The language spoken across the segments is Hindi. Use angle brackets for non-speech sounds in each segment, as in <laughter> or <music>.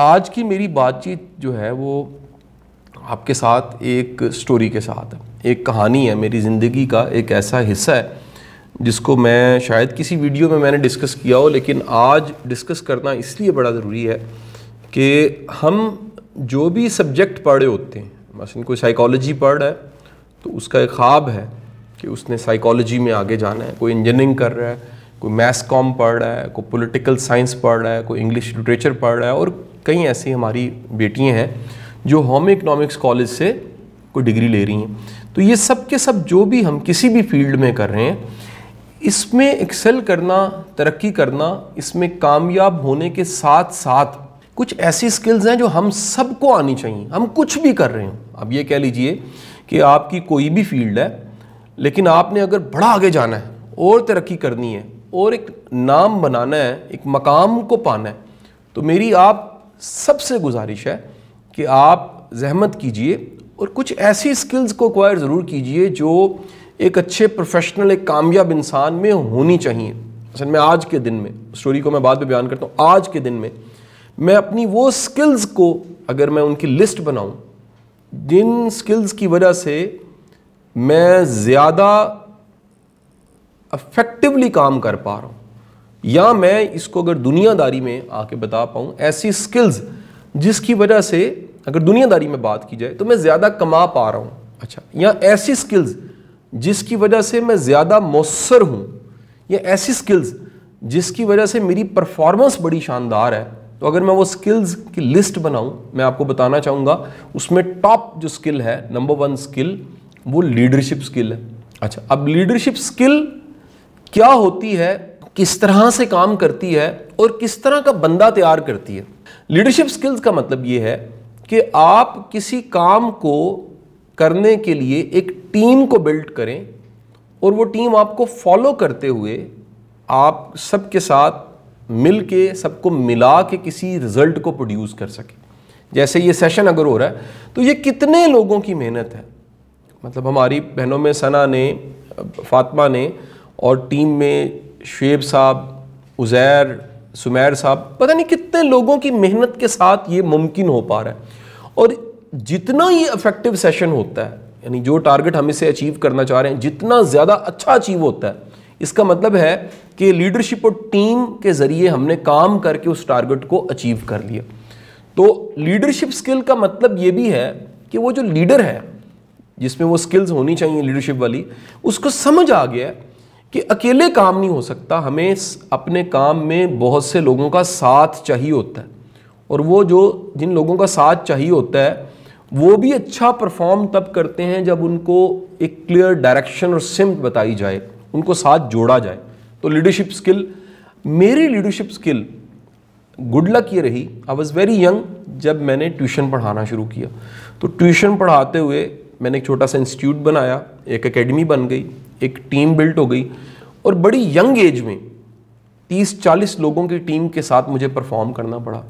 आज की मेरी बातचीत जो है वो आपके साथ एक स्टोरी के साथ है एक कहानी है मेरी ज़िंदगी का एक ऐसा हिस्सा है जिसको मैं शायद किसी वीडियो में मैंने डिस्कस किया हो लेकिन आज डिस्कस करना इसलिए बड़ा ज़रूरी है कि हम जो भी सब्जेक्ट पढ़े होते हैं मसलन कोई साइकोलॉजी पढ़ रहा है तो उसका एक ख्वाब है कि उसने साइकोलॉजी में आगे जाना है कोई इंजीनियरिंग कर रहा है कोई मैथ्स कॉम पढ़ रहा है कोई पॉलिटिकल साइंस पढ़ रहा है कोई इंग्लिश लिटरेचर पढ़ रहा है और कई ऐसी हमारी बेटियाँ हैं जो होम इकनॉमिक्स कॉलेज से कोई डिग्री ले रही हैं तो ये सब के सब जो भी हम किसी भी फील्ड में कर रहे हैं इसमें एक्सेल करना तरक्की करना इसमें कामयाब होने के साथ साथ कुछ ऐसी स्किल्स हैं जो हम सबको आनी चाहिए हम कुछ भी कर रहे हो अब ये कह लीजिए कि आपकी कोई भी फील्ड है लेकिन आपने अगर बड़ा आगे जाना है और तरक्की करनी है और एक नाम बनाना है एक मकाम को पाना है तो मेरी आप सबसे गुजारिश है कि आप जहमत कीजिए और कुछ ऐसी स्किल्स को एक्वायर ज़रूर कीजिए जो एक अच्छे प्रोफेशनल एक कामयाब इंसान में होनी चाहिए असल में आज के दिन में स्टोरी को मैं बाद में बयान करता हूँ आज के दिन में मैं अपनी वो स्किल्स को अगर मैं उनकी लिस्ट बनाऊँ जिन स्किल्स की वजह से मैं ज़्यादा अफेक्टिवली काम कर पा रहा हूँ या मैं इसको अगर दुनियादारी में आके बता पाऊँ ऐसी स्किल्स जिसकी वजह से अगर दुनियादारी में बात की जाए तो मैं ज़्यादा कमा पा रहा हूँ अच्छा या ऐसी स्किल्स जिसकी वजह से मैं ज़्यादा मौसर हूँ या ऐसी स्किल्स जिसकी वजह से मेरी परफॉर्मेंस बड़ी शानदार है तो अगर मैं वो स्किल्स की लिस्ट बनाऊँ मैं आपको बताना चाहूँगा उसमें टॉप जो स्किल है नंबर वन स्किल वो लीडरशिप स्किल है अच्छा अब लीडरशिप स्किल क्या होती है किस तरह से काम करती है और किस तरह का बंदा तैयार करती है लीडरशिप स्किल्स का मतलब ये है कि आप किसी काम को करने के लिए एक टीम को बिल्ड करें और वो टीम आपको फॉलो करते हुए आप सबके साथ मिल के सबको मिला के किसी रिज़ल्ट को प्रोड्यूस कर सके जैसे ये सेशन अगर हो रहा है तो ये कितने लोगों की मेहनत है मतलब हमारी बहनों में सना ने फातमा ने और टीम में शुब साहब उज़ैर सुमैर साहब पता नहीं कितने लोगों की मेहनत के साथ ये मुमकिन हो पा रहा है और जितना ये अफेक्टिव सेशन होता है यानी जो टारगेट हम इसे अचीव करना चाह रहे हैं जितना ज़्यादा अच्छा अचीव होता है इसका मतलब है कि लीडरशिप और टीम के ज़रिए हमने काम करके उस टारगेट को अचीव कर लिया तो लीडरशिप स्किल का मतलब ये भी है कि वो जो लीडर है जिसमें वो स्किल्स होनी चाहिए लीडरशिप वाली उसको समझ आ गया है कि अकेले काम नहीं हो सकता हमें अपने काम में बहुत से लोगों का साथ चाहिए होता है और वो जो जिन लोगों का साथ चाहिए होता है वो भी अच्छा परफॉर्म तब करते हैं जब उनको एक क्लियर डायरेक्शन और सिम्ट बताई जाए उनको साथ जोड़ा जाए तो लीडरशिप स्किल मेरी लीडरशिप स्किल गुड लक ये रही आई वॉज़ वेरी यंग जब मैंने ट्यूशन पढ़ाना शुरू किया तो ट्यूशन पढ़ाते हुए मैंने एक छोटा सा इंस्टीट्यूट बनाया एक एकेडमी बन गई एक टीम बिल्ट हो गई और बड़ी यंग एज में तीस चालीस लोगों की टीम के साथ मुझे परफॉर्म करना पड़ा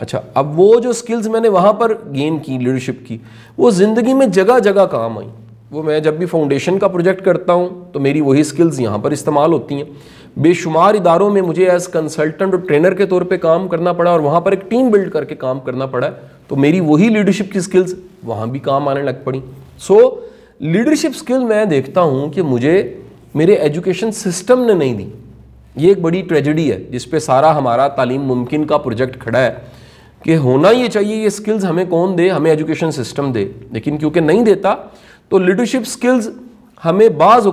अच्छा अब वो जो स्किल्स मैंने वहाँ पर गेन की लीडरशिप की वो ज़िंदगी में जगह जगह काम आई वो मैं जब भी फाउंडेशन का प्रोजेक्ट करता हूँ तो मेरी वही स्किल्स यहाँ पर इस्तेमाल होती हैं बेशुमार इदारों में मुझे एज कंसल्टेंट और ट्रेनर के तौर पे काम करना पड़ा और वहाँ पर एक टीम बिल्ड करके काम करना पड़ा तो मेरी वही लीडरशिप की स्किल्स वहाँ भी काम आने लग पड़ी सो so, लीडरशिप स्किल मैं देखता हूँ कि मुझे मेरे एजुकेशन सिस्टम ने नहीं दी ये एक बड़ी ट्रेजडी है जिस पे सारा हमारा तालीम मुमकिन का प्रोजेक्ट खड़ा है कि होना ये चाहिए ये स्किल्स हमें कौन दे हमें एजुकेशन सिस्टम दे लेकिन क्योंकि नहीं देता तो लीडरशिप स्किल्स हमें बाज़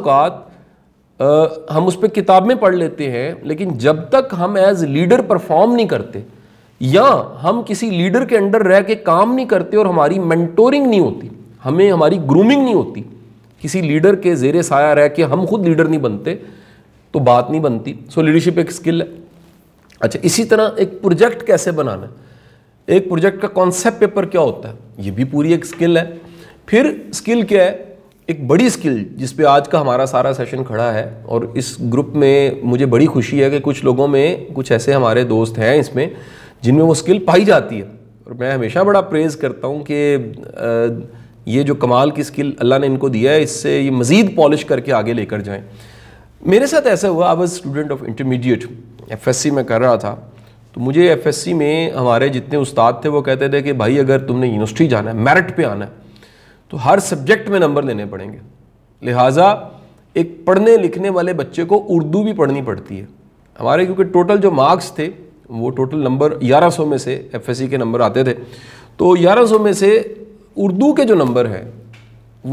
हम उस पर किताबें पढ़ लेते हैं लेकिन जब तक हम एज लीडर परफॉर्म नहीं करते या हम किसी लीडर के अंडर रह के काम नहीं करते और हमारी मेंटोरिंग नहीं होती हमें हमारी ग्रूमिंग नहीं होती किसी लीडर के जेर साया रह के हम खुद लीडर नहीं बनते तो बात नहीं बनती सो लीडरशिप एक स्किल है अच्छा इसी तरह एक प्रोजेक्ट कैसे बनाना है एक प्रोजेक्ट का कॉन्सेप्ट पेपर क्या होता है ये भी पूरी एक स्किल है फिर स्किल क्या है एक बड़ी स्किल जिस पे आज का हमारा सारा सेशन खड़ा है और इस ग्रुप में मुझे बड़ी खुशी है कि कुछ लोगों में कुछ ऐसे हमारे दोस्त हैं इसमें जिनमें वो स्किल पाई जाती है और मैं हमेशा बड़ा प्रेज़ करता हूँ कि ये जो कमाल की स्किल अल्लाह ने इनको दिया है इससे ये मज़ीद पॉलिश करके आगे लेकर जाएँ मेरे साथ ऐसा हुआ I was student of intermediate F S C में कर रहा था तो मुझे एफ एस सी में हमारे जितने उस्ताद थे वो कहते थे कि भाई अगर तुमने यूनिवर्सिटी जाना है मेरिट पर आना है तो हर सब्जेक्ट में नंबर लेने पड़ेंगे लिहाजा एक पढ़ने लिखने वाले बच्चे को उर्दू भी पढ़नी पड़ती है हमारे क्योंकि टोटल जो मार्क्स थे वो टोटल नंबर 1100 में से एफ के नंबर आते थे तो 1100 में से उर्दू के जो नंबर है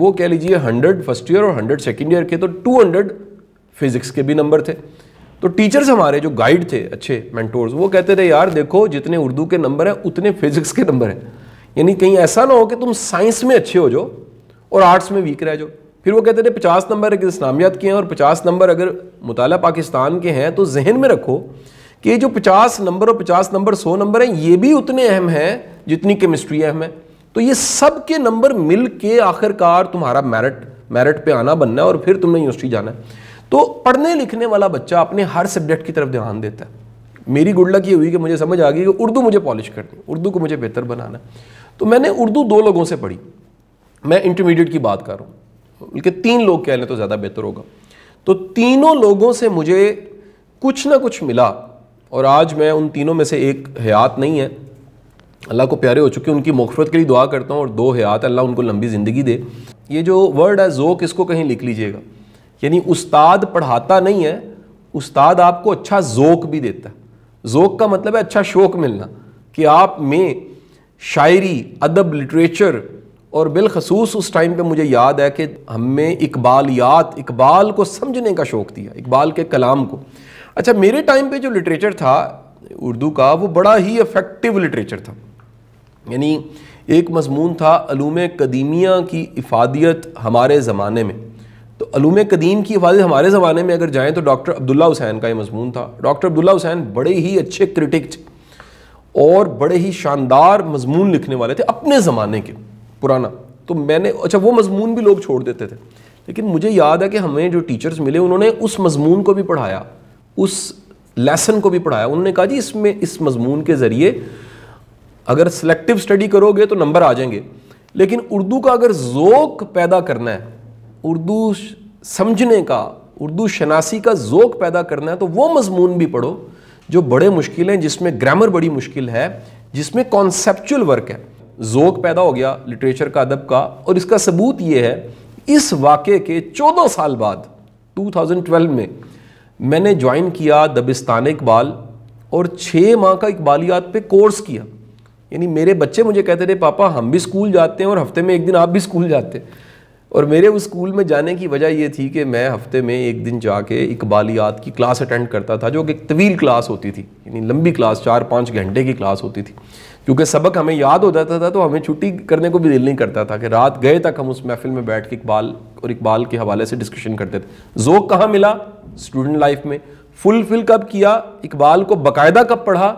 वो कह लीजिए हंड्रेड फर्स्ट ईयर और हंड्रेड सेकेंड ईयर के तो टू हंड्रेड फिजिक्स के भी नंबर थे तो टीचर्स हमारे जो गाइड थे अच्छे मैंटोर्स वो कहते थे यार देखो जितने उर्दू के नंबर हैं उतने फिजिक्स के नंबर हैं यानी कहीं ऐसा ना हो कि तुम साइंस में अच्छे हो जाओ और आर्ट्स में वीक रह जाओ फिर वो कहते थे पचास नंबर अगर इस्लामियात के हैं और पचास नंबर अगर मुताल पाकिस्तान के हैं तो जहन में रखो कि जो पचास नंबर और पचास नंबर सौ नंबर हैं ये भी उतने अहम हैं जितनी केमिस्ट्री अहम है तो ये सब के नंबर मिल के आखिरकार तुम्हारा मेरिट मेरिट पे आना बनना है और फिर तुमने यूनिवर्सिटी जाना है तो पढ़ने लिखने वाला बच्चा अपने हर सब्जेक्ट की तरफ ध्यान देता है मेरी गुडलक ये हुई कि मुझे समझ आ गई कि उर्दू मुझे पॉलिश करनी उर्दू को मुझे बेहतर बनाना तो मैंने उर्दू दो लोगों से पढ़ी मैं इंटरमीडिएट की बात कर रहा हूँ बल्कि तीन लोग कह लें तो ज़्यादा बेहतर होगा तो तीनों लोगों से मुझे कुछ ना कुछ मिला और आज मैं उन तीनों में से एक हयात नहीं है अल्लाह को प्यारे हो चुके उनकी मगफरत के लिए दुआ करता हूँ और दो हयात अल्लाह उनको लंबी ज़िंदगी दे ये जो वर्ड है ज़ोक इसको कहीं लिख लीजिएगा यानी उस्ताद पढ़ाता नहीं है उस्ताद आपको अच्छा ज़ोक भी देता है ज़ोक का मतलब है अच्छा शौक़ मिलना कि आप में शायरी अदब लिटरेचर और बिलखसूस उस टाइम पे मुझे याद है कि हमें इकबालियात इकबाल को समझने का शौक़ दिया इकबाल के कलाम को अच्छा मेरे टाइम पे जो लिटरेचर था उर्दू का वो बड़ा ही अफ़ेक्टिव लिटरेचर था यानी एक मजमून था अलूम कदीमिया की इफादियत हमारे ज़माने में तो अलूम कदीम की हिफाजत हमारे ज़माने में अगर जाएँ तो डॉक्टर अब्दुल्ला हुसैन का ये मजमून था डॉक्टर अब्दुल्ला हुसैन बड़े ही अच्छे क्रिटिक और बड़े ही शानदार मजमून लिखने वाले थे अपने ज़माने के पुराना तो मैंने अच्छा वो मजमून भी लोग छोड़ देते थे लेकिन मुझे याद है कि हमें जो टीचर्स मिले उन्होंने उस मजमून को भी पढ़ाया उस लेसन को भी पढ़ाया उन्होंने कहा जी इसमें इस मजमून के ज़रिए अगर सिलेक्टिव स्टडी करोगे तो नंबर आ जाएंगे लेकिन उर्दू का अगर जोक पैदा करना है उर्दू समझने का उर्दू शनासी का जोक पैदा करना है तो वो मजमून भी पढ़ो जो बड़े मुश्किल हैं जिसमें ग्रामर बड़ी मुश्किल है जिसमें कॉन्सेप्चुअल वर्क है जोक पैदा हो गया लिटरेचर का अदब का और इसका सबूत ये है इस वाक़े के 14 साल बाद 2012 में मैंने ज्वाइन किया दबिस्तान इकबाल और छः माह का इकबालियात पे कोर्स किया यानी मेरे बच्चे मुझे कहते थे पापा हम भी स्कूल जाते हैं और हफ्ते में एक दिन आप भी स्कूल जाते और मेरे उस स्कूल में जाने की वजह ये थी कि मैं हफ्ते में एक दिन जाके इकबालियात की क्लास अटेंड करता था जो कि तवील क्लास होती थी यानी लंबी क्लास चार पाँच घंटे की क्लास होती थी क्योंकि सबक हमें याद हो जाता था तो हमें छुट्टी करने को भी दिल नहीं करता था कि रात गए तक हम उस महफिल में बैठ के इकबाल और इकबाल के हवाले से डिस्कशन करते थे जोक कहाँ मिला स्टूडेंट लाइफ में फुलफिल कब किया इकबाल को बाकायदा कब पढ़ा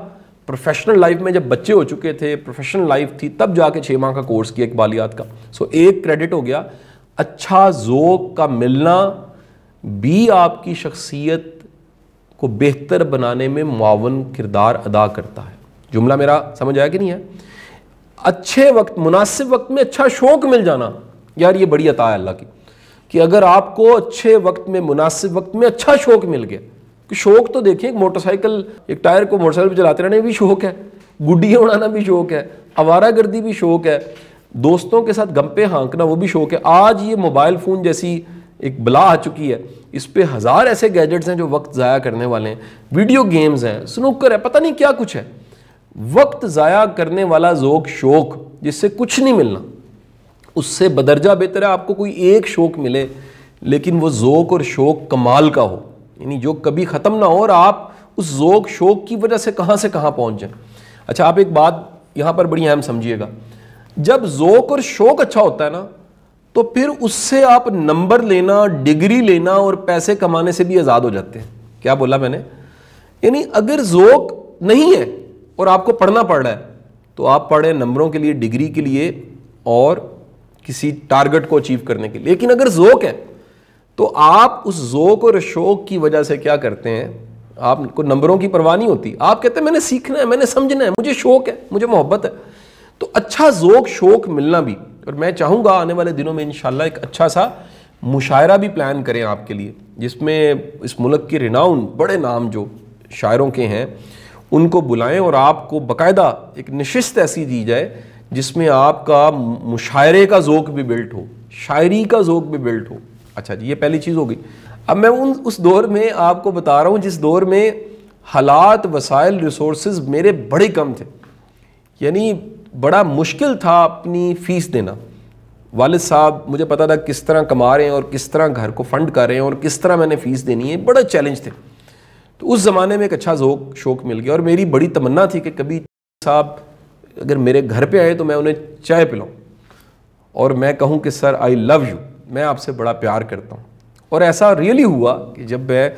प्रोफेशनल लाइफ में जब बच्चे हो चुके थे प्रोफेशनल लाइफ थी तब जाके छः माह का कोर्स किया इकबालियात का सो so, एक क्रेडिट हो गया अच्छा जोक का मिलना भी आपकी शख्सियत को बेहतर बनाने में मावन किरदार अदा करता है जुमला मेरा समझ आया कि नहीं है अच्छे वक्त मुनासिब वक्त में अच्छा शौक मिल जाना यार ये बड़ी अता है अल्लाह की कि अगर आपको अच्छे वक्त में मुनासिब वक्त में अच्छा शौक मिल गया कि शौक तो देखिए एक मोटरसाइकिल एक टायर को मोटरसाइकिल पर चलाते रहने भी शौक है गुड्डियाँ उड़ाना भी शौक है आवारा गर्दी भी शौक है दोस्तों के साथ गंपे हाँकना वो भी शौक है आज ये मोबाइल फ़ोन जैसी एक बला आ चुकी है इस पर हज़ार ऐसे गैजेट्स हैं जो वक्त ज़ाया करने वाले हैं वीडियो गेम्स हैं स्नूकर है पता नहीं क्या कुछ है वक्त ज़ाया करने वाला जोक शौक जिससे कुछ नहीं मिलना उससे बदरजा बेहतर है आपको कोई एक शौक मिले लेकिन वो ज़ोक और शौक कमाल का हो यानी जो कभी ख़त्म ना हो और आप उस ज़ोक शोक की वजह से कहाँ से कहाँ पहुँच जाए अच्छा आप एक बात यहाँ पर बड़ी अहम समझिएगा जब ज़ोक और शोक अच्छा होता है ना तो फिर उससे आप नंबर लेना डिग्री लेना और पैसे कमाने से भी आज़ाद हो जाते हैं क्या बोला मैंने यानी अगर ज़ोक नहीं है और आपको पढ़ना पड़ रहा है तो आप पढ़ें नंबरों के लिए डिग्री के लिए और किसी टारगेट को अचीव करने के लिए लेकिन अगर ज़ोक है तो आप उस जोक और शोक की वजह से क्या करते हैं आपको नंबरों की परवाह नहीं होती आप कहते हैं मैंने सीखना है मैंने समझना है मुझे शौक है मुझे मोहब्बत है तो अच्छा जोक शौक मिलना भी और मैं चाहूँगा आने वाले दिनों में इन एक अच्छा सा मुशायरा भी प्लान करें आपके लिए जिसमें इस मुल्क के रिनाउन बड़े नाम जो शायरों के हैं उनको बुलाएं और आपको बाकायदा एक नशस्त ऐसी दी जाए जिसमें आपका मुशायरे का जोक भी बिल्ट हो शायरी का जोक भी बिल्ट हो अच्छा जी ये पहली चीज़ हो गई अब मैं उन उस दौर में आपको बता रहा हूँ जिस दौर में हालात वसाइल रिसोर्स मेरे बड़े कम थे यानी बड़ा मुश्किल था अपनी फ़ीस देना वालद साहब मुझे पता था किस तरह कमा रहे हैं और किस तरह घर को फंड कर रहे हैं और किस तरह मैंने फ़ीस देनी है बड़ा चैलेंज थे तो उस ज़माने में एक अच्छा जोक शौक मिल गया और मेरी बड़ी तमन्ना थी कि कभी साहब अगर मेरे घर पे आए तो मैं उन्हें चाय पिलाऊं और मैं कहूं कि सर आई लव यू मैं आपसे बड़ा प्यार करता हूँ और ऐसा रियली हुआ कि जब मैं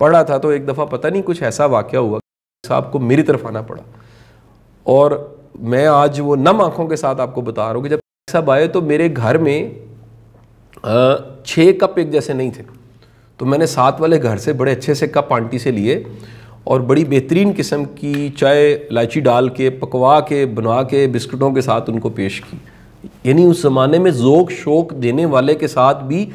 पढ़ा था तो एक दफ़ा पता नहीं कुछ ऐसा वाक़ हुआ साहब को मेरी तरफ आना पड़ा और मैं आज वो नम आँखों के साथ आपको बता रहा हूँ कि जब साहब आए तो मेरे घर में छः कप एक जैसे नहीं थे तो मैंने साथ वाले घर से बड़े अच्छे से कप आंटी से लिए और बड़ी बेहतरीन किस्म की चाय इलायची डाल के पकवा के बनवा के बिस्कुटों के साथ उनको पेश की यानी उस ज़माने में ज़ोक शोक देने वाले के साथ भी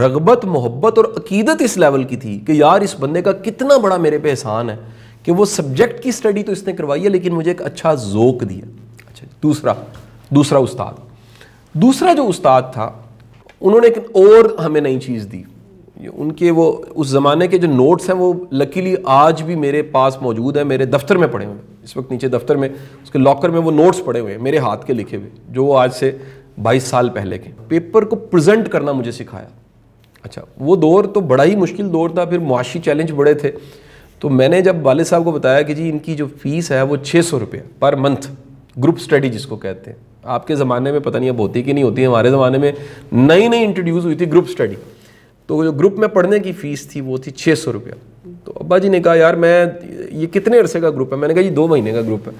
रगबत मोहब्बत और अकीदत इस लेवल की थी कि यार इस बंदे का कितना बड़ा मेरे पे एहसान है कि वो सब्जेक्ट की स्टडी तो इसने करवाई है लेकिन मुझे एक अच्छा ज़ोक दिया अच्छा दूसरा दूसरा उस्ताद दूसरा जो उस्ताद था उन्होंने एक और हमें नई चीज़ दी उनके वो उस ज़माने के जो नोट्स हैं वो लकीली आज भी मेरे पास मौजूद है मेरे दफ्तर में पड़े हुए हैं इस वक्त नीचे दफ्तर में उसके लॉकर में वो नोट्स पड़े हुए हैं मेरे हाथ के लिखे हुए जो वो आज से 22 साल पहले के पेपर को प्रेजेंट करना मुझे सिखाया अच्छा वो दौर तो बड़ा ही मुश्किल दौर था फिर मुआशी चैलेंज बड़े थे तो मैंने जब वाले साहब को बताया कि जी इनकी जो फ़ीस है वो छः सौ रुपये पर मंथ ग्रुप स्टडी जिसको कहते हैं आपके ज़माने में पता नहीं अब होती कि नहीं होती हमारे ज़माने में नई नई इंट्रोड्यूस हुई थी ग्रुप स्टडी तो जो ग्रुप में पढ़ने की फ़ीस थी वो थी छः सौ रुपया तो अब्बा जी ने कहा यार मैं ये कितने अरसे का ग्रुप है मैंने कहा ये दो महीने का ग्रुप है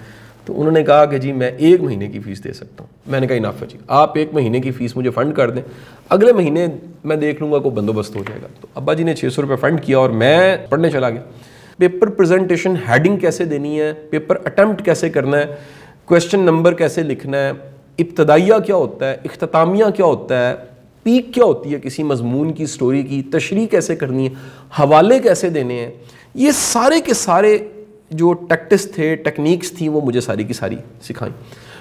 तो उन्होंने कहा कि जी मैं एक महीने की फ़ीस दे सकता हूँ मैंने कहा इनाफा जी आप एक महीने की फ़ीस मुझे फ़ंड कर दें अगले महीने मैं देख लूँगा कोई बंदोबस्त हो जाएगा तो अब्बा जी ने छः सौ फ़ंड किया और मैं पढ़ने चला गया पेपर प्रेजेंटेशन हेडिंग कैसे देनी है पेपर अटैम्प्ट कैसे करना है क्वेश्चन नंबर कैसे लिखना है इब्तदाइया क्या होता है अख्तामिया क्या होता है पीक क्या होती है किसी मजमून की स्टोरी की तशरी कैसे करनी है हवाले कैसे देने हैं ये सारे के सारे जो टैक्टिस थे टेक्निक्स थी वो मुझे सारी की सारी सिखाई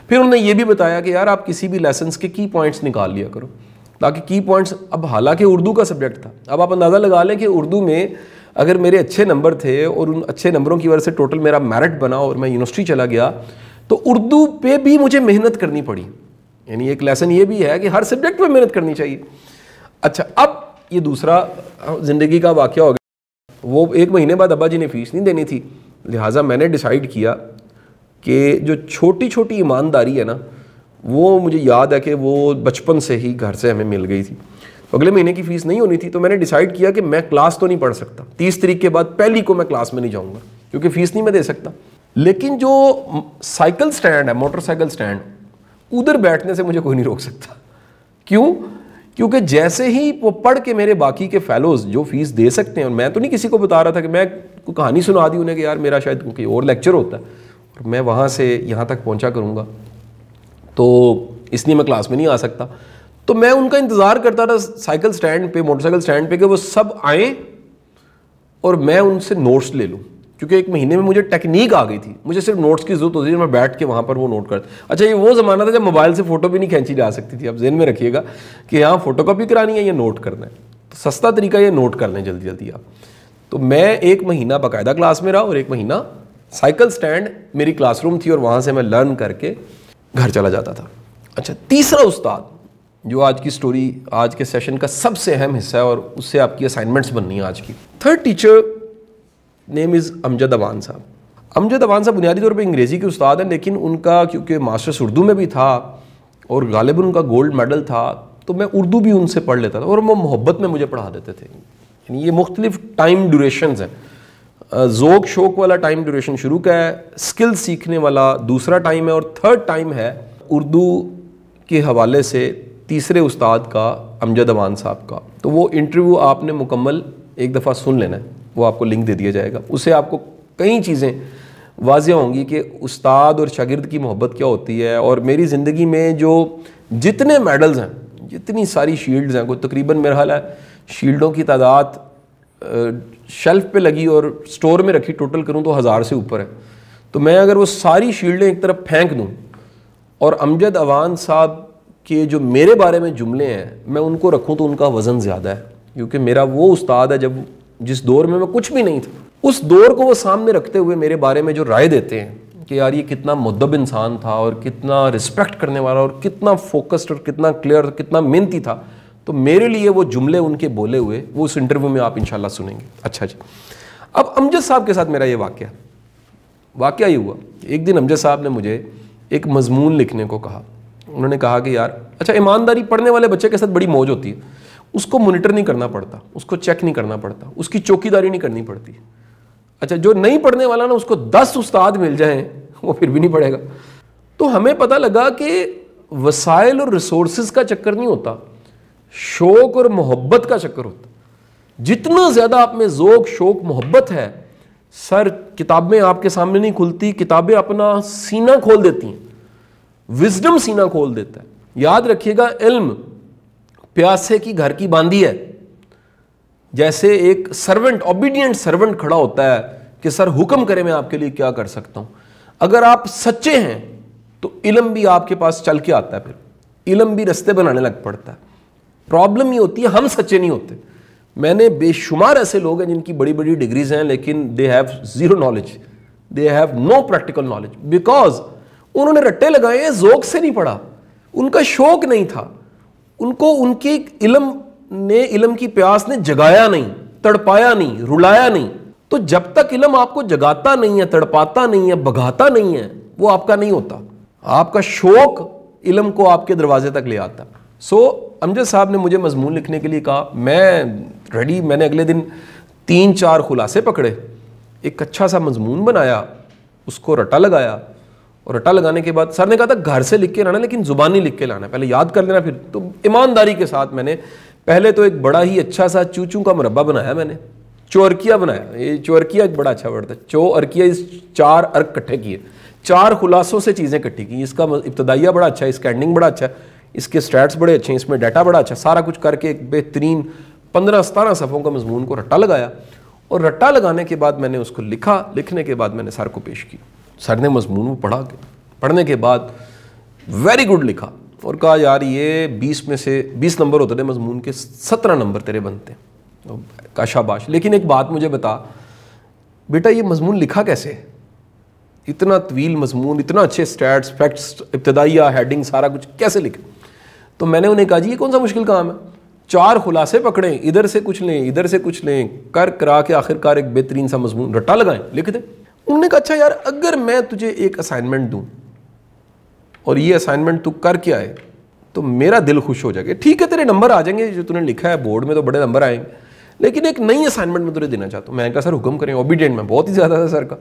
फिर उन्होंने ये भी बताया कि यार आप किसी भी लेसन्स के की पॉइंट्स निकाल लिया करो ताकि की पॉइंट्स अब हालांकि उर्दू का सब्जेक्ट था अब आप अंदाज़ा लगा लें कि उर्दू में अगर मेरे अच्छे नंबर थे और उन अच्छे नंबरों की वजह से टोटल मेरा मेरिट बना और मैं यूनिवर्सिटी चला गया तो उर्दू पे भी मुझे मेहनत करनी पड़ी यानी एक लेसन ये भी है कि हर सब्जेक्ट में मेहनत करनी चाहिए अच्छा अब ये दूसरा ज़िंदगी का वाक़ हो गया वो एक महीने बाद अब्बा जी ने फ़ीस नहीं देनी थी लिहाजा मैंने डिसाइड किया कि जो छोटी छोटी ईमानदारी है ना वो मुझे याद है कि वो बचपन से ही घर से हमें मिल गई थी अगले महीने की फ़ीस नहीं होनी थी तो मैंने डिसाइड किया कि मैं क्लास तो नहीं पढ़ सकता तीस तरीक के बाद पहली को मैं क्लास में नहीं जाऊँगा क्योंकि फ़ीस नहीं मैं दे सकता लेकिन जो साइकिल स्टैंड है मोटरसाइकिल स्टैंड उधर बैठने से मुझे कोई नहीं रोक सकता क्यों क्योंकि जैसे ही वो पढ़ के मेरे बाकी के फेलोज़ जो फीस दे सकते हैं और मैं तो नहीं किसी को बता रहा था कि मैं कहानी सुना दी उन्हें कि यार मेरा शायद कोई और लेक्चर होता है और मैं वहाँ से यहाँ तक पहुँचा करूँगा तो इसलिए मैं क्लास में नहीं आ सकता तो मैं उनका इंतज़ार करता था साइकिल स्टैंड पे मोटरसाइकिल स्टैंड पे कि वो सब आए और मैं उनसे नोट्स ले लूँ क्योंकि एक महीने में मुझे टेक्निक आ गई थी मुझे सिर्फ नोट्स की जरूरत होती थी मैं बैठ के वहाँ पर वो नोट करता अच्छा ये वो ज़माना था जब मोबाइल से फ़ोटो भी नहीं खींची जा सकती थी आप जेन में रखिएगा कि यहाँ फ़ोटो कॉपी करानी है या नोट करना है तो सस्ता तरीका ये नोट कर लें जल्दी जल्दी आप तो मैं एक महीना बाकायदा क्लास में रहा और एक महीना साइकिल स्टैंड मेरी क्लासरूम थी और वहाँ से मैं लर्न करके घर चला जाता था अच्छा तीसरा उस्ताद जो आज की स्टोरी आज के सेशन का सबसे अहम हिस्सा है और उससे आपकी असाइनमेंट्स बननी है आज की third teacher name is Amjad Awan साहब अमजद अवान साहब बुनियादी तौर पर अंग्रेज़ी के उस्ताद हैं लेकिन उनका क्योंकि मास्टर्स उर्दू में भी था और गालिब उनका गोल्ड मेडल था तो मैं उर्दू भी उनसे पढ़ लेता था और वो मोहब्बत में मुझे पढ़ा देते थे यानी ये मुख्तलिफ टाइम ड्यूरेशन हैं ज़ोक शोक वाला टाइम ड्यूरेशन शुरू का है स्किल सीखने वाला दूसरा टाइम है और थर्ड टाइम है उर्दू के हवाले से तीसरे उस्ताद का अमजद अवान साहब का तो वो इंटरव्यू आपने मुकम्मल एक दफ़ा सुन लेना है वो आपको लिंक दे दिया जाएगा उससे आपको कई चीज़ें वाजिया होंगी कि उस्ताद और शागिर्द की मोहब्बत क्या होती है और मेरी ज़िंदगी में जो जितने मेडल्स हैं जितनी सारी शील्ड्स हैं कोई तकरीबन मेरा हाल है शील्डों की तादाद शेल्फ़ पे लगी और स्टोर में रखी टोटल करूँ तो हज़ार से ऊपर है तो मैं अगर वो सारी शील्डें एक तरफ फेंक दूँ और अमजद अवान साहब के जो मेरे बारे में जुमले हैं मैं उनको रखूँ तो उनका वज़न ज़्यादा है क्योंकि मेरा वो उस्ताद है जब जिस दौर में मैं कुछ भी नहीं था उस दौर को वो सामने रखते हुए मेरे बारे में जो राय देते हैं कि यार ये कितना मुद्दब इंसान था और कितना रिस्पेक्ट करने वाला और कितना फोकस्ड और कितना क्लियर कितना मेहनती था तो मेरे लिए वो जुमले उनके बोले हुए वो उस इंटरव्यू में आप इंशाल्लाह सुनेंगे अच्छा जी अब अमजद साहब के साथ मेरा ये वाक्य वाक्य ये हुआ एक दिन अमजद साहब ने मुझे एक मजमून लिखने को कहा उन्होंने कहा कि यार अच्छा ईमानदारी पढ़ने वाले बच्चे के साथ बड़ी मौज होती है उसको मोनिटर नहीं करना पड़ता उसको चेक नहीं करना पड़ता उसकी चौकीदारी नहीं करनी पड़ती अच्छा जो नहीं पढ़ने वाला ना उसको दस उस्ताद मिल जाए वो फिर भी नहीं पढ़ेगा तो हमें पता लगा कि वसाइल और रिसोर्स का चक्कर नहीं होता शौक और मोहब्बत का चक्कर होता जितना ज़्यादा आप में जोक शौक मोहब्बत है सर किताबें आपके सामने नहीं खुलती किताबें अपना सीना खोल देती हैं विजडम सीना खोल देता है याद रखिएगा इल्म प्यासे की घर की बांधी है जैसे एक सर्वेंट ओबीडियंट सर्वेंट खड़ा होता है कि सर हुक्म करें मैं आपके लिए क्या कर सकता हूं अगर आप सच्चे हैं तो इलम भी आपके पास चल के आता है फिर इलम भी रस्ते बनाने लग पड़ता है प्रॉब्लम ये होती है हम सच्चे नहीं होते मैंने बेशुमार ऐसे लोग हैं जिनकी बड़ी बड़ी डिग्रीज हैं लेकिन they have zero knowledge they have no practical knowledge because उन्होंने रट्टे लगाए जोक से नहीं पढ़ा उनका शौक नहीं था उनको उनके इलम ने इलम की प्यास ने जगाया नहीं तड़पाया नहीं रुलाया नहीं तो जब तक इलम आपको जगाता नहीं है तड़पाता नहीं है भगाता नहीं है वो आपका नहीं होता आपका शौक इलम को आपके दरवाजे तक ले आता सो अमजद साहब ने मुझे मजमून लिखने के लिए कहा मैं रेडी मैंने अगले दिन तीन चार खुलासे पकड़े एक अच्छा सा मजमून बनाया उसको रटा लगाया और रटा लगाने के बाद सर ने कहा था घर से लिख के लाना लेकिन ज़ुबानी लिख के लाना पहले याद कर लेना फिर तो ईमानदारी के साथ मैंने पहले तो एक बड़ा ही अच्छा सा चूचू का मुरबा बनाया मैंने चोरकिया बनाया ये चोरकिया एक बड़ा अच्छा वर्ड था चो अर्किया इस चार अर्क इकट्ठे किए चार खुलासों से चीज़ें इकट्ठी की इसका इब्तदाइया बड़ा अच्छा है स्कैंडिंग बड़ा अच्छा है इसके स्टैट्स बड़े अच्छे हैं इसमें डाटा बड़ा अच्छा सारा कुछ करके एक बेहतरीन पंद्रह सतारह सफ़ों का मजमून को रट्टा लगाया और रट्टा लगाने के बाद मैंने उसको लिखा लिखने के बाद मैंने सर को पेश किया सर ने मजमून वो पढ़ा के पढ़ने के बाद वेरी गुड लिखा और कहा यार ये बीस में से बीस नंबर होते थे मजमून के सत्रह नंबर तेरे बनते हैं तो लेकिन एक बात मुझे बता बेटा ये मजमून लिखा कैसे इतना तवील मजमून इतना अच्छे स्टैट्स फैक्ट्स इब्तदाइया हेडिंग सारा कुछ कैसे लिखे तो मैंने उन्हें कहा जी ये कौन सा मुश्किल काम है चार खुलासे पकड़ें इधर से कुछ लें इधर से कुछ लें कर करा के आखिरकार एक बेहतरीन सा मजमून रट्टा लगाएं लिख दें उन्होंने कहा अच्छा यार अगर मैं तुझे एक असाइनमेंट दूँ और ये असाइनमेंट तू करके आए तो मेरा दिल खुश हो जाएगा ठीक है तेरे नंबर आ जाएंगे जो तूने लिखा है बोर्ड में तो बड़े नंबर आएंगे लेकिन एक नई असाइनमेंट मैं तुझे देना चाहता हूँ मैंने कहा सर हुक्म करें ओबीडियंट में बहुत ही ज़्यादा था सर का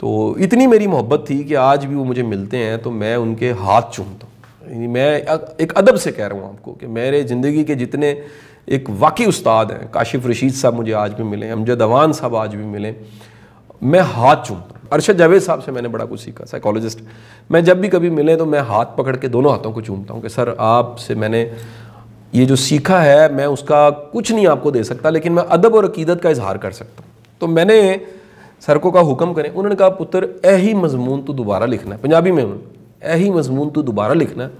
तो इतनी मेरी मोहब्बत थी कि आज भी वो मुझे मिलते हैं तो मैं उनके हाथ चूमता हूँ मैं एक अदब से कह रहा हूँ आपको कि मेरे ज़िंदगी के जितने एक वाकई उस्ताद हैं काशिफ रशीद साहब मुझे आज भी मिले अमजद अवान साहब आज भी मिले मैं हाथ चूमता हूँ अरशद जावेद साहब से मैंने बड़ा कुछ सीखा साइकोलॉजिस्ट मैं जब भी कभी मिले तो मैं हाथ पकड़ के दोनों हाथों को चूमता हूँ कि सर आपसे मैंने ये जो सीखा है मैं उसका कुछ नहीं आपको दे सकता लेकिन मैं अदब और अकीदत का इजहार कर सकता हूँ तो मैंने को का हुक्म करें उन्होंने कहा पुत्र यही मजमून तो दोबारा लिखना है पंजाबी में उन्होंने यही मजमून तो दोबारा लिखना है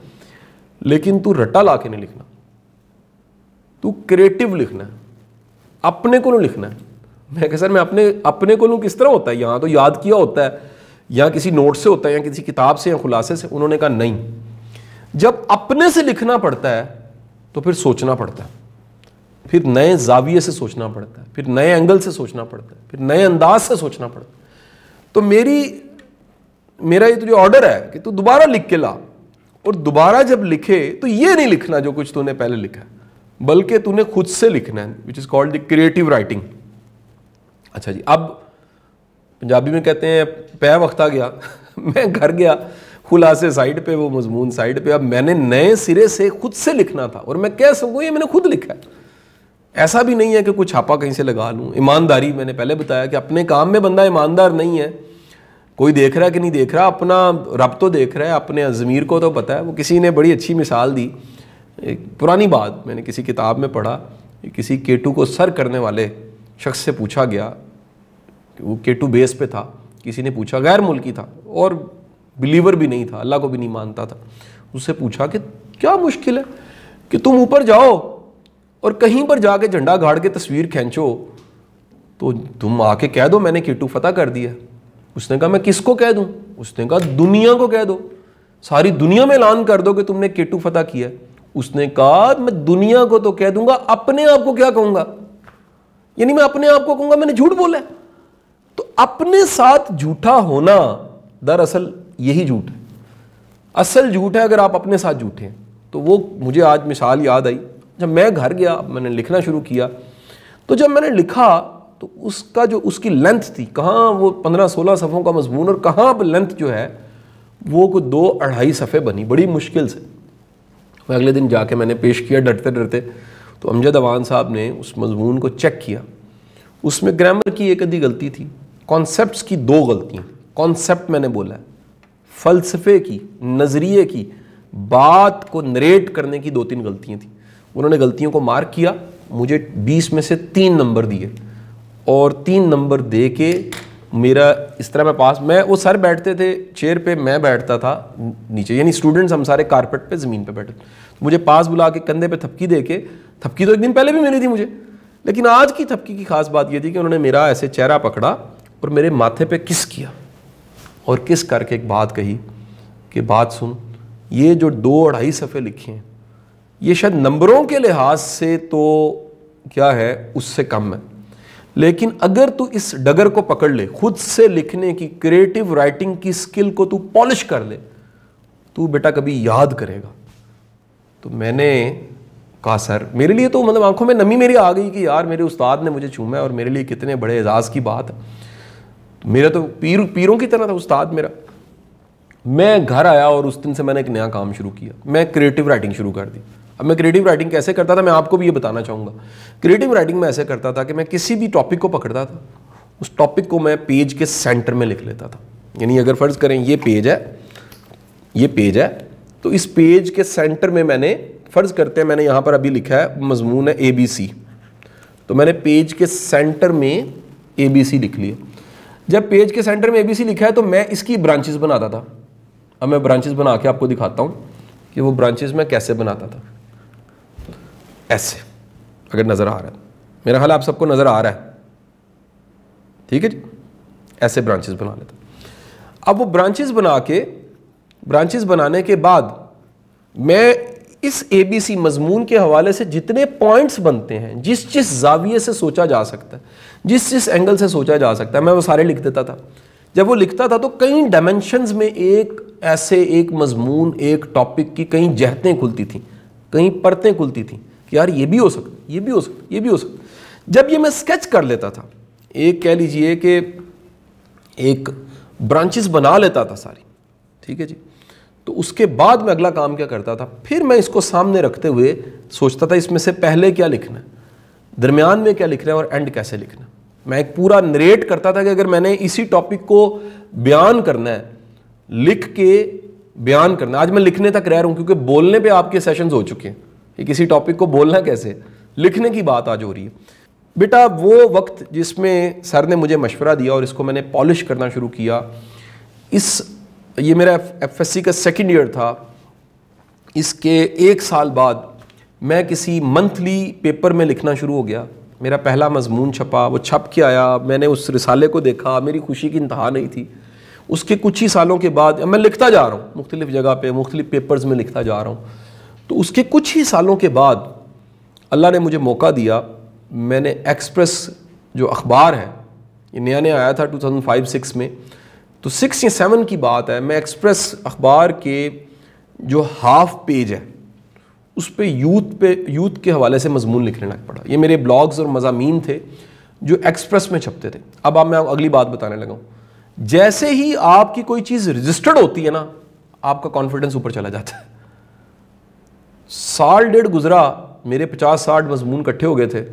लेकिन तू रट्टा ला के नहीं लिखना तू क्रिएटिव लिखना है अपने को लिखना है मैं कहा सर मैं अपने अपने को लूँ किस तरह होता है यहाँ तो याद किया होता है या किसी नोट से होता है या किसी किताब से या खुलासे से उन्होंने कहा नहीं जब अपने से लिखना पड़ता है तो फिर सोचना पड़ता है फिर नए जाविये से सोचना पड़ता है फिर नए एंगल से सोचना पड़ता है फिर नए अंदाज से सोचना पड़ता है तो मेरी मेरा ये तुझे तो ऑर्डर है कि तू दोबारा लिख के ला और दोबारा जब लिखे तो ये नहीं लिखना जो कुछ तूने पहले लिखा बल्कि तूने खुद से लिखना है which is called the creative writing अच्छा जी अब पंजाबी में कहते हैं पै वक्त आ गया <laughs> मैं घर गया खुलासे साइड पे वो मजमून साइड पे अब मैंने नए सिरे से खुद से लिखना था और मैं कह सकूँ ये मैंने खुद लिखा है ऐसा भी नहीं है कि कुछ छापा कहीं से लगा लूँ ईमानदारी मैंने पहले बताया कि अपने काम में बंदा ईमानदार नहीं है कोई देख रहा है कि नहीं देख रहा अपना रब तो देख रहा है अपने ज़मीर को तो पता है वो किसी ने बड़ी अच्छी मिसाल दी एक पुरानी बात मैंने किसी किताब में पढ़ा किसी केटू को सर करने वाले शख्स से पूछा गया वो के टू बेस पे था किसी ने पूछा गैर मुल्की था और बिलीवर भी नहीं था अल्लाह को भी नहीं मानता था उससे पूछा कि क्या मुश्किल है कि तुम ऊपर जाओ और कहीं पर जाके झंडा गाड़ के तस्वीर खींचो तो तुम आके कह दो मैंने केटू फतह कर दिया उसने कहा मैं किसको कह दूं उसने कहा दुनिया को कह दो सारी दुनिया में ऐलान कर दो कि तुमने केटू फतह किया उसने कहा मैं दुनिया को तो कह दूंगा अपने आप को क्या कहूंगा यानी मैं अपने आप को कहूंगा मैंने झूठ बोला है तो अपने साथ झूठा होना दरअसल यही झूठ है असल झूठ है अगर आप अपने साथ झूठे हैं तो वो मुझे आज मिसाल याद आई जब मैं घर गया मैंने लिखना शुरू किया तो जब मैंने लिखा तो उसका जो उसकी लेंथ थी कहाँ वो पंद्रह सोलह सफ़ों का मजमून और कहाँ पर लेंथ जो है वो कुछ दो अढ़ाई सफ़े बनी बड़ी मुश्किल से वह अगले दिन जाके मैंने पेश किया डरते डरते तो अमजद अवान साहब ने उस मजमून को चेक किया उसमें ग्रामर की एक अधी गलती थी कॉन्सेप्ट्स की दो गलतियाँ कॉन्सेप्ट मैंने बोला है फलसफे की नज़रिए की बात को नरेट करने की दो तीन गलतियाँ थी उन्होंने गलतियों को मार्क किया मुझे बीस में से तीन नंबर दिए और तीन नंबर दे के मेरा इस तरह मैं पास मैं वो सर बैठते थे चेयर पे मैं बैठता था नीचे यानी स्टूडेंट्स हम सारे कारपेट पे ज़मीन पे बैठे तो मुझे पास बुला के कंधे पे थपकी दे के थपकी तो एक दिन पहले भी मिली थी मुझे लेकिन आज की थपकी की खास बात ये थी कि उन्होंने मेरा ऐसे चेहरा पकड़ा और मेरे माथे पे किस किया और किस करके एक बात कही कि बात सुन ये जो दो अढ़ाई सफ़े लिखे हैं ये शायद नंबरों के लिहाज से तो क्या है उससे कम है लेकिन अगर तू इस डगर को पकड़ ले खुद से लिखने की क्रिएटिव राइटिंग की स्किल को तू पॉलिश कर ले तू बेटा कभी याद करेगा तो मैंने कहा सर मेरे लिए तो मतलब आंखों में नमी मेरी आ गई कि यार मेरे उस्ताद ने मुझे चूमा और मेरे लिए कितने बड़े एजाज़ की बात है मेरा तो पीर पीरों की तरह था उस्ताद मेरा मैं घर आया और उस दिन से मैंने एक नया काम शुरू किया मैं क्रिएटिव राइटिंग शुरू कर दी अब मैं क्रिएटिव राइटिंग कैसे करता था मैं आपको भी ये बताना चाहूँगा क्रिएटिव राइटिंग में ऐसे करता था कि मैं किसी भी टॉपिक को पकड़ता था उस टॉपिक को मैं पेज के सेंटर में लिख लेता था यानी अगर फ़र्ज़ करें ये पेज है ये पेज है तो इस पेज के सेंटर में मैंने फ़र्ज़ करते हैं मैंने यहाँ पर अभी लिखा है मजमून है ए बी सी तो मैंने पेज के सेंटर में ए बी सी लिख लिया जब पेज के सेंटर में एबीसी लिखा है तो मैं इसकी ब्रांचेस बनाता था अब मैं ब्रांचेस बना के आपको दिखाता हूँ कि वो ब्रांचेस मैं कैसे बनाता था ऐसे अगर नज़र आ रहा है मेरा हाल आप सबको नज़र आ रहा है ठीक है जी ऐसे ब्रांचेस बना लेता अब वो ब्रांचेस बना के ब्रांचेस बनाने के बाद मैं इस एबीसी मजमून के हवाले से जितने पॉइंट्स बनते हैं जिस जिस जाविये से सोचा जा सकता है जिस जिस एंगल से सोचा जा सकता है मैं वो सारे लिख देता था जब वो लिखता था तो कई डायमेंशनस में एक ऐसे एक मजमून एक टॉपिक की कई जहतें खुलती थी कहीं परतें खुलती थी कि यार ये भी हो सकता ये भी हो सकता ये भी हो सकता जब ये मैं स्केच कर लेता था एक कह लीजिए कि एक ब्रांचेस बना लेता था सारी ठीक है जी तो उसके बाद मैं अगला काम क्या करता था फिर मैं इसको सामने रखते हुए सोचता था इसमें से पहले क्या लिखना है दरमियान में क्या लिखना है और एंड कैसे लिखना है मैं एक पूरा नरेट करता था कि अगर मैंने इसी टॉपिक को बयान करना है लिख के बयान करना आज मैं लिखने तक रह रहा हूँ क्योंकि बोलने पे आपके सेशंस हो चुके हैं कि किसी टॉपिक को बोलना कैसे लिखने की बात आज हो रही है बेटा वो वक्त जिसमें सर ने मुझे मशवरा दिया और इसको मैंने पॉलिश करना शुरू किया इस ये मेरा एफ एस सी का सेकेंड ईयर था इसके एक साल बाद मैं किसी मंथली पेपर में लिखना शुरू हो गया मेरा पहला मजमून छपा वो छप के आया मैंने उस रिसाले को देखा मेरी खुशी की इंतहा नहीं थी उसके कुछ ही सालों के बाद मैं लिखता जा रहा हूँ मुख्तलिफ़ जगह पे मुख्तलिफ़ पेपर्स में लिखता जा रहा हूँ तो उसके कुछ ही सालों के बाद अल्लाह ने मुझे मौका दिया मैंने एक्सप्रेस जो अखबार है ये नया नया आया था फाइव सिक्स में तो सिक्स या सेवन की बात है मैं एक्सप्रेस अखबार के जो हाफ पेज है उस पर यूथ पे यूथ के हवाले से मजमून लिखने लग पड़ा ये मेरे ब्लॉग्स और मजामी थे जो एक्सप्रेस में छपते थे अब आप मैं अगली बात बताने लगा जैसे ही आपकी कोई चीज़ रजिस्टर्ड होती है ना आपका कॉन्फिडेंस ऊपर चला जाता है साल डेढ़ गुजरा मेरे पचास साठ मजमून इकट्ठे हो गए थे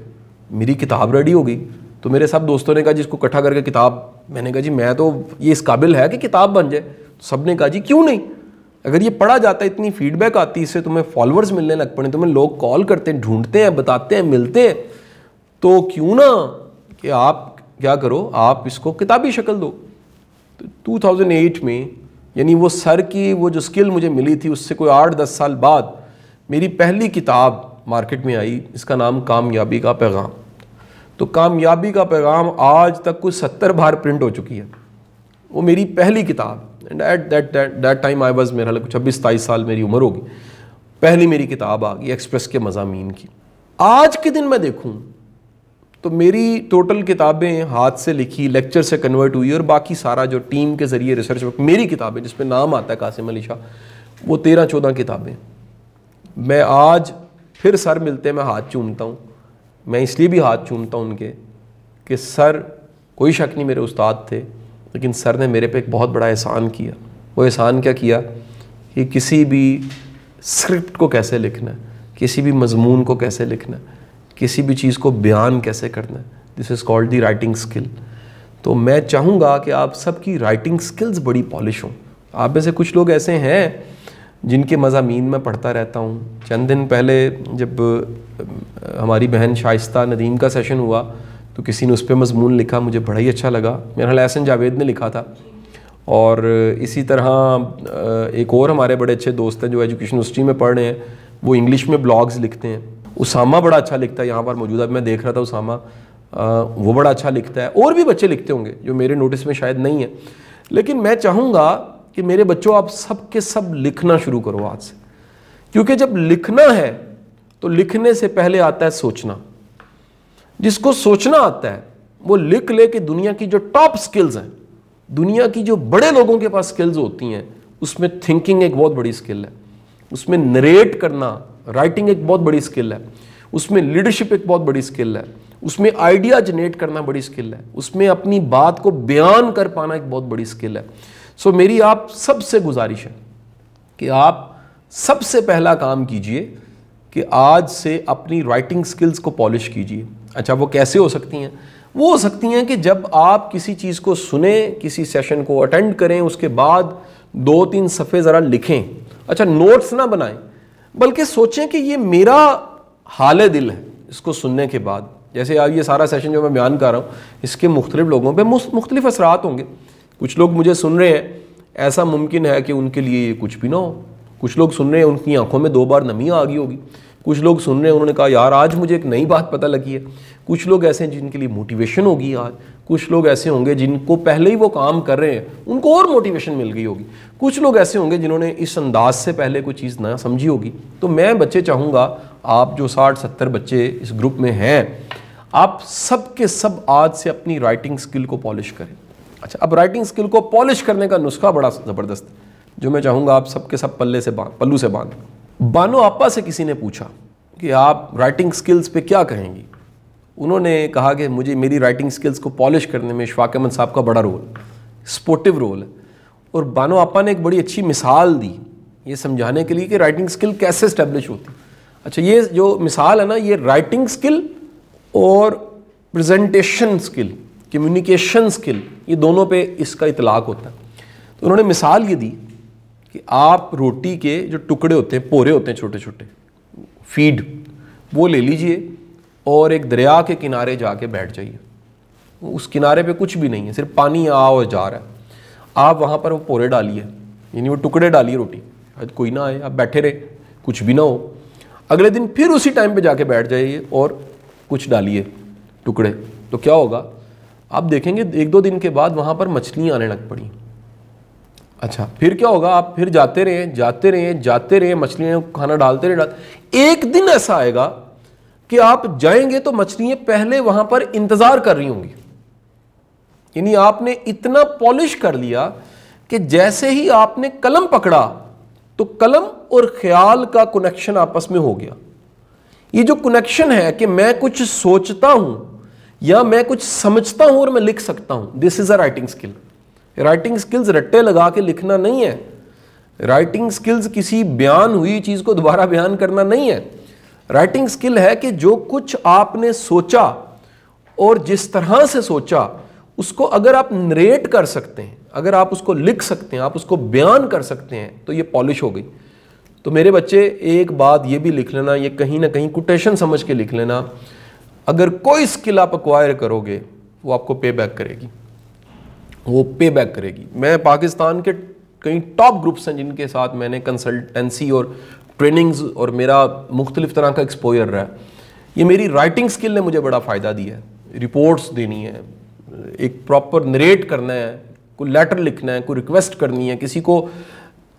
मेरी किताब रेडी हो गई तो मेरे सब दोस्तों ने कहा जिसको इकट्ठा करके किताब मैंने कहा जी मैं तो ये इस काबिल है कि किताब बन जाए तो सब ने कहा जी क्यों नहीं अगर ये पढ़ा जाता है इतनी फीडबैक आती है इससे तुम्हें फॉलोअर्स मिलने लग पड़े तुम्हें लोग कॉल करते हैं ढूंढते हैं बताते हैं मिलते हैं तो क्यों ना कि आप क्या करो आप इसको किताबी शक्ल दो तो 2008 में यानी वो सर की वो जो स्किल मुझे मिली थी उससे कोई आठ दस साल बाद मेरी पहली किताब मार्केट में आई इसका नाम कामयाबी का पैगाम तो कामयाबी का पैगाम आज तक कुछ सत्तर बार प्रिंट हो चुकी है वो मेरी पहली किताब and at that that time I was मेरा कुछ छब्बीस सताईस साल मेरी उम्र होगी पहली मेरी किताब आ गई एक्सप्रेस के मजामी की आज के दिन मैं देखूँ तो मेरी टोटल किताबें हाथ से लिखी लेक्चर से कन्वर्ट हुई और बाकी सारा जो टीम के ज़रिए रिसर्च वर्क मेरी किताबें जिसमें नाम आता है कासिम अली शाह वो तेरह चौदह किताबें मैं आज फिर सर मिलते मैं हाथ चूमता हूँ मैं इसलिए भी हाथ चूमता हूँ उनके कि सर कोई शक नहीं मेरे उस्ताद थे लेकिन सर ने मेरे पे एक बहुत बड़ा एहसान किया वो एहसान क्या किया कि किसी भी स्क्रिप्ट को कैसे लिखना है किसी भी मजमून को कैसे लिखना है किसी भी चीज़ को बयान कैसे करना है this is called the writing skill तो मैं चाहूँगा कि आप सबकी राइटिंग स्किल्स बड़ी पॉलिश हों आप में से कुछ लोग ऐसे हैं जिनके मजामी में पढ़ता रहता हूँ चंद दिन पहले जब हमारी बहन शाइस्ता नदीम का सेशन हुआ तो किसी ने उस पर मजमून लिखा मुझे बड़ा ही अच्छा लगा मेरा ख्याल एहसन जावेद ने लिखा था और इसी तरह एक और हमारे बड़े अच्छे दोस्त हैं जो एजुकेशन यूनिवर्सिटी में पढ़ रहे हैं वो इंग्लिश में ब्लॉग्स लिखते हैं उसामा बड़ा अच्छा लिखता है यहाँ पर मौजूदा मैं देख रहा था उसामा वो बड़ा अच्छा लिखता है और भी बच्चे लिखते होंगे जो मेरे नोटिस में शायद नहीं है लेकिन मैं चाहूँगा कि मेरे बच्चों आप सब के सब लिखना शुरू करो आज से क्योंकि जब लिखना है तो लिखने से पहले आता है सोचना जिसको सोचना आता है वो लिख ले कि दुनिया की जो टॉप स्किल्स हैं दुनिया की जो बड़े लोगों के पास स्किल्स होती हैं उसमें थिंकिंग एक बहुत बड़ी स्किल है उसमें नरेट करना राइटिंग एक बहुत बड़ी स्किल है उसमें लीडरशिप एक बहुत बड़ी स्किल है उसमें आइडिया जनरेट करना बड़ी स्किल है उसमें अपनी बात को बयान कर पाना एक बहुत बड़ी स्किल है सो मेरी आप सबसे गुजारिश है कि आप सबसे पहला काम कीजिए कि आज से अपनी राइटिंग स्किल्स को पॉलिश कीजिए अच्छा वो कैसे हो सकती हैं वो हो सकती हैं कि जब आप किसी चीज़ को सुने किसी सेशन को अटेंड करें उसके बाद दो तीन सफ़े ज़रा लिखें अच्छा नोट्स ना बनाएं बल्कि सोचें कि ये मेरा हाल दिल है इसको सुनने के बाद जैसे अब ये सारा सेशन जो मैं बयान कर रहा हूँ इसके मुख्तलिफ लोगों पर मुख्तलिफ असरात होंगे कुछ लोग मुझे सुन रहे हैं ऐसा मुमकिन है कि उनके लिए ये कुछ भी ना हो कुछ लोग सुन रहे हैं उनकी आंखों में दो बार नमी आ गई होगी कुछ लोग सुन रहे हैं उन्होंने कहा यार आज मुझे एक नई बात पता लगी है कुछ लोग ऐसे हैं जिनके लिए मोटिवेशन होगी आज कुछ लोग ऐसे होंगे जिनको पहले ही वो काम कर रहे हैं उनको और मोटिवेशन मिल गई होगी कुछ लोग ऐसे होंगे जिन्होंने इस अंदाज से पहले कोई चीज़ ना समझी होगी तो मैं बच्चे चाहूँगा आप जो साठ सत्तर बच्चे इस ग्रुप में हैं आप सब के सब आज से अपनी राइटिंग स्किल को पॉलिश करें अच्छा अब राइटिंग स्किल को पॉलिश करने का नुस्खा बड़ा ज़बरदस्त जो मैं चाहूँगा आप सबके सब पल्ले से बांध पल्लू से बांध बानो आपा से किसी ने पूछा कि आप राइटिंग स्किल्स पे क्या कहेंगी उन्होंने कहा कि मुझे मेरी राइटिंग स्किल्स को पॉलिश करने में इशफाक अहमद साहब का बड़ा रोल स्पोर्टिव रोल है और बानो आपा ने एक बड़ी अच्छी मिसाल दी ये समझाने के लिए कि राइटिंग स्किल कैसे स्टैब्लिश होती अच्छा ये जो मिसाल है ना ये राइटिंग स्किल और प्रजेंटेशन स्किल कम्युनिकेशन स्किल ये दोनों पे इसका इतलाक होता है तो उन्होंने मिसाल ये दी कि आप रोटी के जो टुकड़े होते हैं पोरे होते हैं छोटे छोटे फीड वो ले लीजिए और एक दरिया के किनारे जाके बैठ जाइए उस किनारे पे कुछ भी नहीं है सिर्फ पानी आ और जा रहा है आप वहाँ पर वो पोरे डालिए यानी वो टुकड़े डालिए रोटी आज कोई ना आए आप बैठे रहे कुछ भी ना हो अगले दिन फिर उसी टाइम पे जाके बैठ जाइए और कुछ डालिए टुकड़े तो क्या होगा आप देखेंगे एक दो दिन के बाद वहाँ पर मछलियाँ आने लग पड़ी अच्छा फिर क्या होगा आप फिर जाते रहे जाते रहे जाते रहे मछलियां खाना डालते रहे एक दिन ऐसा आएगा कि आप जाएंगे तो मछलियां पहले वहां पर इंतज़ार कर रही होंगी यानी आपने इतना पॉलिश कर लिया कि जैसे ही आपने कलम पकड़ा तो कलम और ख्याल का कनेक्शन आपस में हो गया ये जो कनेक्शन है कि मैं कुछ सोचता हूं या मैं कुछ समझता हूं और मैं लिख सकता हूं this is a writing skill writing skills रट्टे लगा के लिखना नहीं है राइटिंग स्किल्स किसी बयान हुई चीज को दोबारा बयान करना नहीं है राइटिंग स्किल है कि जो कुछ आपने सोचा और जिस तरह से सोचा उसको अगर आप नरेट कर सकते हैं अगर आप उसको लिख सकते हैं आप उसको बयान कर सकते हैं तो ये पॉलिश हो गई तो मेरे बच्चे एक बात ये भी लिख लेना ये कहीं ना कहीं कोटेशन समझ के लिख लेना अगर कोई स्किल आप अक्वायर करोगे वो आपको पे बैक करेगी वो पे बैक करेगी मैं पाकिस्तान के कई टॉप ग्रुप्स हैं जिनके साथ मैंने कंसल्टेंसी और ट्रेनिंग्स और मेरा मुख्तलिफ तरह का एक्सपोजर रहा है ये मेरी राइटिंग स्किल ने मुझे बड़ा फ़ायदा दिया है रिपोर्ट्स देनी है एक प्रॉपर नरेट करना है कोई लेटर लिखना है कोई रिक्वेस्ट करनी है किसी को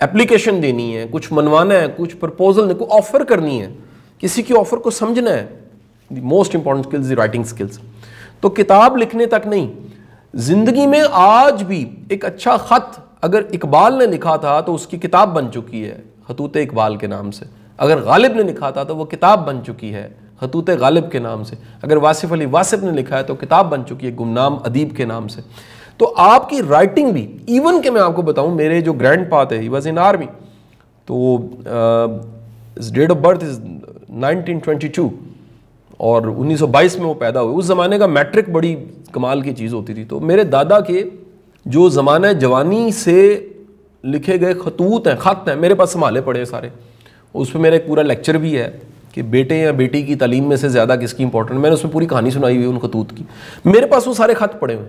एप्लीकेशन देनी है कुछ मनवाना है कुछ प्रपोजल को ऑफ़र करनी है किसी की ऑफ़र को समझना है the most important skills the writing skills तो किताब लिखने तक नहीं जिंदगी में आज भी एक अच्छा ख़त अगर इकबाल ने लिखा था तो उसकी किताब बन चुकी है हतूत इकबाल के नाम से अगर गालिब ने लिखा था तो वो किताब बन चुकी है हतूत गालिब के नाम से अगर वासिफ अली वासिफ ने लिखा है तो किताब बन चुकी है गुमनाम अदीब के नाम से तो आपकी राइटिंग भी इवन के मैं आपको बताऊं मेरे जो ग्रैंड पा थे वॉज इन आर्मी तो date of birth is nineteen twenty two और 1922 में वो पैदा हुए उस ज़माने का मैट्रिक बड़ी कमाल की चीज़ होती थी तो मेरे दादा के जो ज़माना जवानी से लिखे गए खतूत हैं ख़त हैं मेरे पास संभाले पड़े सारे उस पर मेरा एक पूरा लेक्चर भी है कि बेटे या बेटी की तालीम में से ज़्यादा किसकी इंपॉर्टेंट मैंने उसमें पूरी कहानी सुनाई हुई उन खतूत की मेरे पास वो सारे ख़त पड़े हुए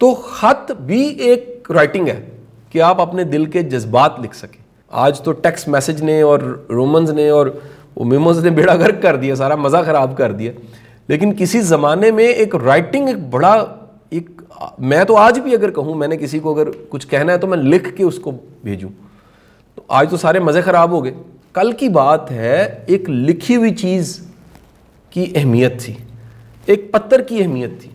तो ख़त भी एक राइटिंग है कि आप अपने दिल के जज्बात लिख सकें आज तो टेक्स्ट मैसेज ने और रोमन्स ने और वो मेमोज ने बेड़ा गर्क कर दिया सारा मज़ा ख़राब कर दिया लेकिन किसी ज़माने में एक राइटिंग एक बड़ा एक मैं तो आज भी अगर कहूँ मैंने किसी को अगर कुछ कहना है तो मैं लिख के उसको भेजूँ तो आज तो सारे मज़े ख़राब हो गए कल की बात है एक लिखी हुई चीज़ की अहमियत थी एक पत्थर की अहमियत थी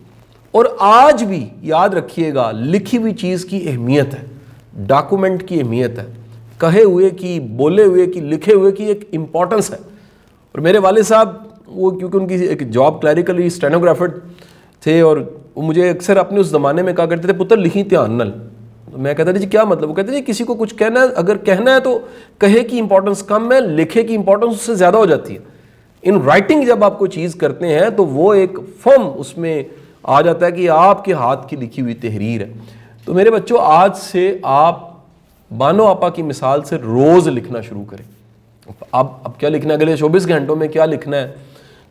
और आज भी याद रखिएगा लिखी हुई चीज़ की अहमियत है डॉक्यूमेंट की अहमियत है कहे हुए की बोले हुए की लिखे हुए की एक इम्पॉर्टेंस है और मेरे वाले साहब वो क्योंकि उनकी एक जॉब क्लैरिकली स्टेनोग्राफर थे और वो मुझे अक्सर अपने उस ज़माने में कहा करते थे पुत्र लिखी थे अनल तो मैं कहता था जी क्या मतलब वो कहते जी किसी को कुछ कहना है अगर कहना है तो कहे की इंपॉर्टेंस कम है लिखे की इंपॉर्टेंस उससे ज़्यादा हो जाती है इन राइटिंग जब आप कोई चीज़ करते हैं तो वो एक फर्म उसमें आ जाता है कि आपके हाथ की लिखी हुई तहरीर है तो मेरे बच्चों आज से आप बानो आपा की मिसाल से रोज़ लिखना शुरू करें अब अब क्या लिखना है अगले चौबीस घंटों में क्या लिखना है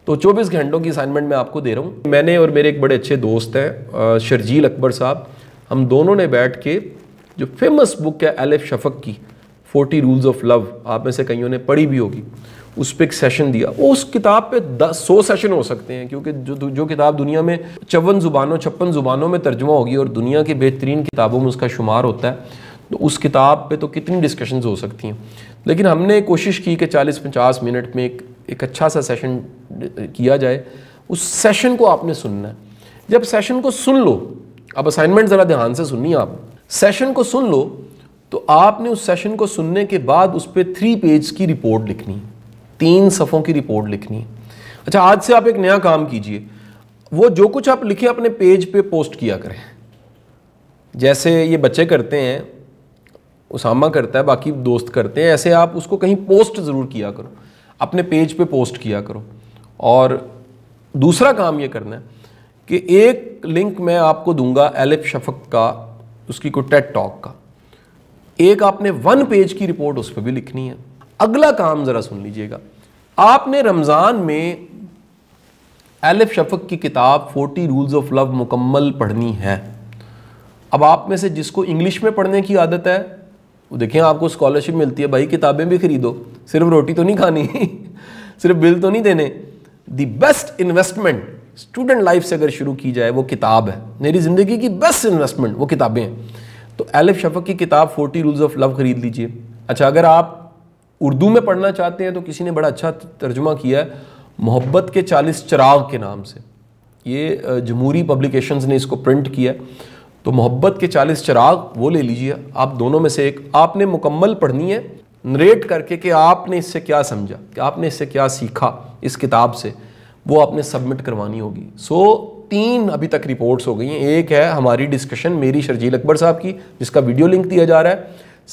तो 24 घंटों की असाइनमेंट मैं आपको दे रहा हूँ मैंने और मेरे एक बड़े अच्छे दोस्त हैं शर्जील अकबर साहब हम दोनों ने बैठ के जो फेमस बुक है एल एफ शफक की 40 रूल्स ऑफ लव आप में से कईयों ने पढ़ी भी होगी उस पर एक सेशन दिया उस किताब पे दस सौ सेशन हो सकते हैं क्योंकि जो जो किताब दुनिया में चौवन ज़ुबानों छप्पन ज़ुबानों में तर्जुमा होगी और दुनिया की बेहतरीन किताबों में उसका शुमार होता है तो उस किताब पे तो कितनी डिस्कशंस हो सकती हैं लेकिन हमने कोशिश की कि 40-50 मिनट में एक एक अच्छा सा सेशन किया जाए उस सेशन को आपने सुनना है जब सेशन को सुन लो अब असाइनमेंट ज़रा ध्यान से सुननी आप सेशन को सुन लो तो आपने उस सेशन को सुनने के बाद उस पर थ्री पेज की रिपोर्ट लिखनी तीन सफ़ों की रिपोर्ट लिखनी अच्छा आज से आप एक नया काम कीजिए वो जो कुछ आप लिखे अपने पेज पे पोस्ट किया करें जैसे ये बच्चे करते हैं उसामा करता है बाकी दोस्त करते हैं ऐसे आप उसको कहीं पोस्ट ज़रूर किया करो अपने पेज पे पोस्ट किया करो और दूसरा काम ये करना है कि एक लिंक मैं आपको दूंगा एलिफ शफक का उसकी को टेट टॉक का एक आपने वन पेज की रिपोर्ट उस पर भी लिखनी है अगला काम ज़रा सुन लीजिएगा आपने रमज़ान में एलिफ शफक की किताब फोर्टी रूल्स ऑफ लव मुकम्मल पढ़नी है अब आप में से जिसको इंग्लिश में पढ़ने की आदत है देखिए आपको स्कॉलरशिप मिलती है भाई किताबें भी खरीदो सिर्फ रोटी तो नहीं खानी <laughs> सिर्फ बिल तो नहीं देने the best investment student life से अगर शुरू की जाए वो किताब है मेरी ज़िंदगी की बेस्ट इन्वेस्टमेंट वो किताबें हैं तो एलिफ शफक की किताब फोर्टी रूल्स ऑफ लव खरीद लीजिए अच्छा अगर आप उर्दू में पढ़ना चाहते हैं तो किसी ने बड़ा अच्छा तर्जुमा किया है मोहब्बत के चालीस चराग के नाम से ये जमहूरी पब्लिकेशंस ने इसको प्रिंट किया है तो मोहब्बत के चालीस चिराग वो ले लीजिए आप दोनों में से एक आपने मुकम्मल पढ़नी है नरेट करके कि आपने इससे क्या समझा कि आपने इससे क्या सीखा इस किताब से वो आपने सबमिट करवानी होगी सो तीन अभी तक रिपोर्ट्स हो गई हैं एक है हमारी डिस्कशन मेरी शर्जील अकबर साहब की जिसका वीडियो लिंक दिया जा रहा है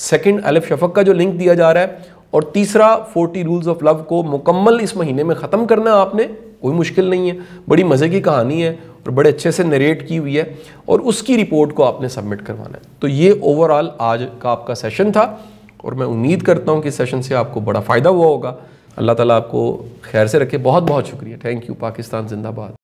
सेकंड अलिफ शफक का जो लिंक दिया जा रहा है और तीसरा फोर्टी रूल्स ऑफ लव को मुकम्मल इस महीने में ख़त्म करना आपने कोई मुश्किल नहीं है बड़ी मज़े की कहानी है पर बड़े अच्छे से नरेट की हुई है और उसकी रिपोर्ट को आपने सबमिट करवाना है तो ये ओवरऑल आज का आपका सेशन था और मैं उम्मीद करता हूँ कि सेशन से आपको बड़ा फ़ायदा हुआ होगा अल्लाह ताला आपको खैर से रखे बहुत बहुत शुक्रिया थैंक यू पाकिस्तान जिंदाबाद